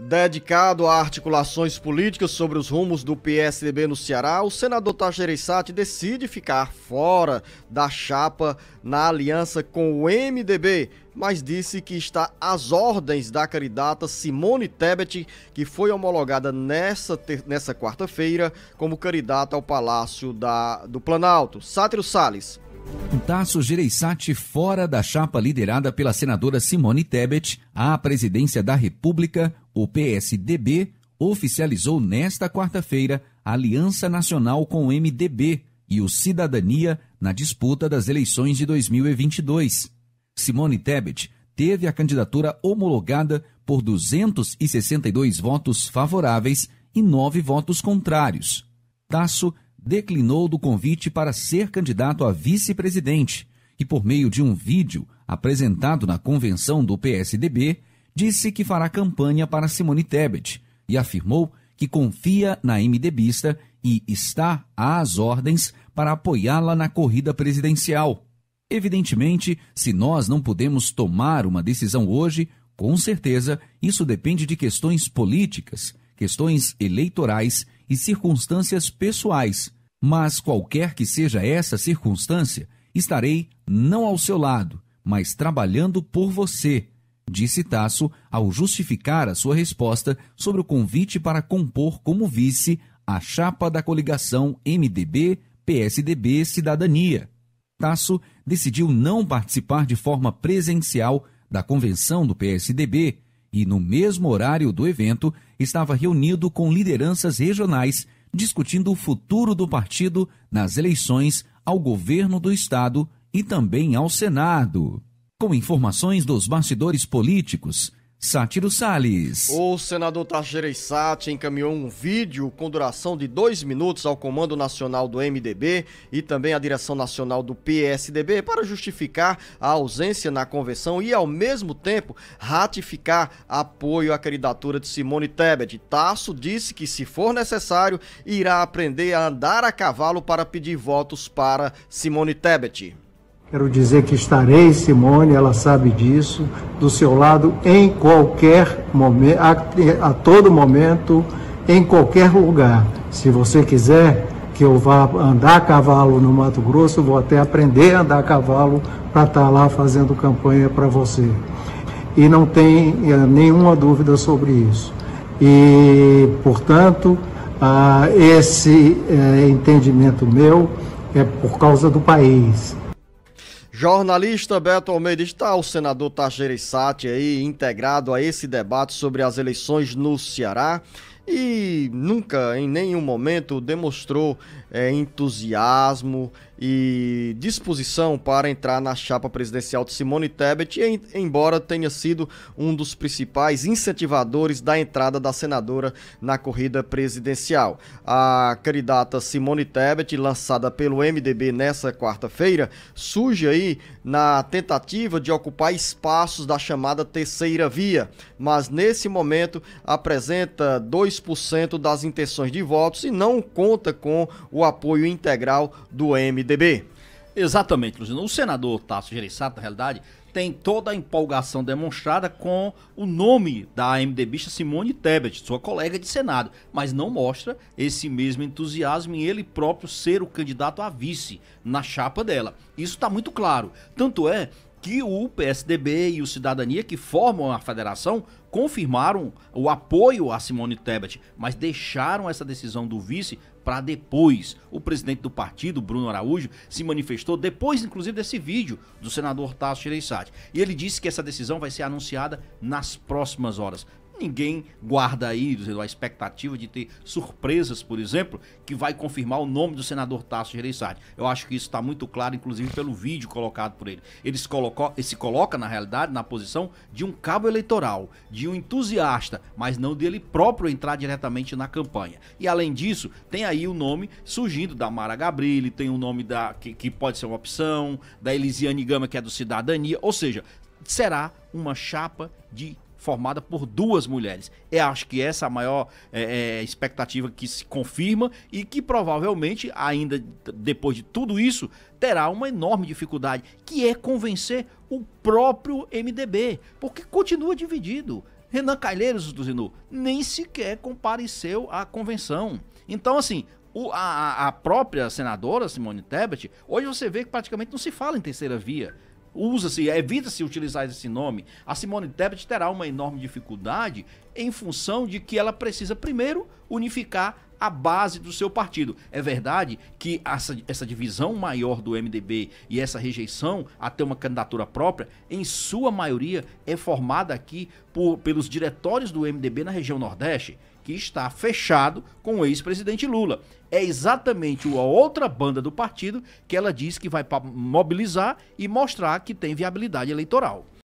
Dedicado a articulações políticas sobre os rumos do PSDB no Ceará, o senador Tachereira decide ficar fora da chapa na aliança com o MDB, mas disse que está às ordens da candidata Simone Tebet, que foi homologada nessa, nessa quarta-feira como candidata ao Palácio da, do Planalto. Sátiro Salles. Tasso Gereissati fora da chapa liderada pela senadora Simone Tebet à presidência da República, o PSDB oficializou nesta quarta-feira a aliança nacional com o MDB e o Cidadania na disputa das eleições de 2022. Simone Tebet teve a candidatura homologada por 262 votos favoráveis e 9 votos contrários. Tasso declinou do convite para ser candidato a vice-presidente e, por meio de um vídeo apresentado na convenção do PSDB, disse que fará campanha para Simone Tebet e afirmou que confia na MDBista e está às ordens para apoiá-la na corrida presidencial. Evidentemente, se nós não podemos tomar uma decisão hoje, com certeza isso depende de questões políticas, questões eleitorais e circunstâncias pessoais, mas qualquer que seja essa circunstância, estarei não ao seu lado, mas trabalhando por você, disse Tasso ao justificar a sua resposta sobre o convite para compor como vice a chapa da coligação MDB, PSDB, Cidadania. Tasso decidiu não participar de forma presencial da convenção do PSDB, e, no mesmo horário do evento, estava reunido com lideranças regionais discutindo o futuro do partido nas eleições ao governo do estado e também ao Senado. Com informações dos bastidores políticos, Sátiro Sales. O senador Tachirei Sati encaminhou um vídeo com duração de dois minutos ao Comando Nacional do MDB e também à Direção Nacional do PSDB para justificar a ausência na convenção e, ao mesmo tempo, ratificar apoio à candidatura de Simone Tebet. Tasso disse que, se for necessário, irá aprender a andar a cavalo para pedir votos para Simone Tebet. Quero dizer que estarei, Simone, ela sabe disso, do seu lado em qualquer momento, a, a todo momento, em qualquer lugar. Se você quiser que eu vá andar a cavalo no Mato Grosso, vou até aprender a andar a cavalo para estar tá lá fazendo campanha para você. E não tem eh, nenhuma dúvida sobre isso. E, portanto, ah, esse é, entendimento meu é por causa do país. Jornalista Beto Almeida, está o senador Tajeira Sati aí integrado a esse debate sobre as eleições no Ceará e nunca, em nenhum momento, demonstrou é, entusiasmo, e disposição para entrar na chapa presidencial de Simone Tebet, embora tenha sido um dos principais incentivadores da entrada da senadora na corrida presidencial. A candidata Simone Tebet, lançada pelo MDB nessa quarta-feira, surge aí na tentativa de ocupar espaços da chamada terceira via, mas nesse momento apresenta 2% das intenções de votos e não conta com o apoio integral do MDB. MDB? Exatamente, Luciano. O senador Tasso Gereissati, na realidade, tem toda a empolgação demonstrada com o nome da MDBista Simone Tebet, sua colega de Senado, mas não mostra esse mesmo entusiasmo em ele próprio ser o candidato a vice na chapa dela. Isso está muito claro. Tanto é que o PSDB e o Cidadania, que formam a federação, confirmaram o apoio a Simone Tebet, mas deixaram essa decisão do vice para depois. O presidente do partido, Bruno Araújo, se manifestou depois, inclusive, desse vídeo do senador Tasso Gereissati. E ele disse que essa decisão vai ser anunciada nas próximas horas. Ninguém guarda aí a expectativa de ter surpresas, por exemplo, que vai confirmar o nome do senador Tasso Gereissati. Eu acho que isso está muito claro, inclusive pelo vídeo colocado por ele. Ele se, colocou, ele se coloca, na realidade, na posição de um cabo eleitoral, de um entusiasta, mas não dele próprio entrar diretamente na campanha. E além disso, tem aí o nome surgindo da Mara Gabrilli, tem o nome da que, que pode ser uma opção, da Elisiane Gama, que é do Cidadania, ou seja, será uma chapa de formada por duas mulheres. Eu acho que essa é a maior é, é, expectativa que se confirma e que provavelmente, ainda depois de tudo isso, terá uma enorme dificuldade, que é convencer o próprio MDB, porque continua dividido. Renan Calheiros do Zinu nem sequer compareceu à convenção. Então, assim, a, a, própria senadora Simone Tebet, hoje você vê que praticamente não se fala em terceira via usa-se, evita-se utilizar esse nome, a Simone Tebet terá uma enorme dificuldade em função de que ela precisa primeiro unificar a base do seu partido. É verdade que essa, essa divisão maior do MDB e essa rejeição a ter uma candidatura própria, em sua maioria, é formada aqui por, pelos diretórios do MDB na região Nordeste que está fechado com o ex-presidente Lula. É exatamente a outra banda do partido que ela diz que vai mobilizar e mostrar que tem viabilidade eleitoral.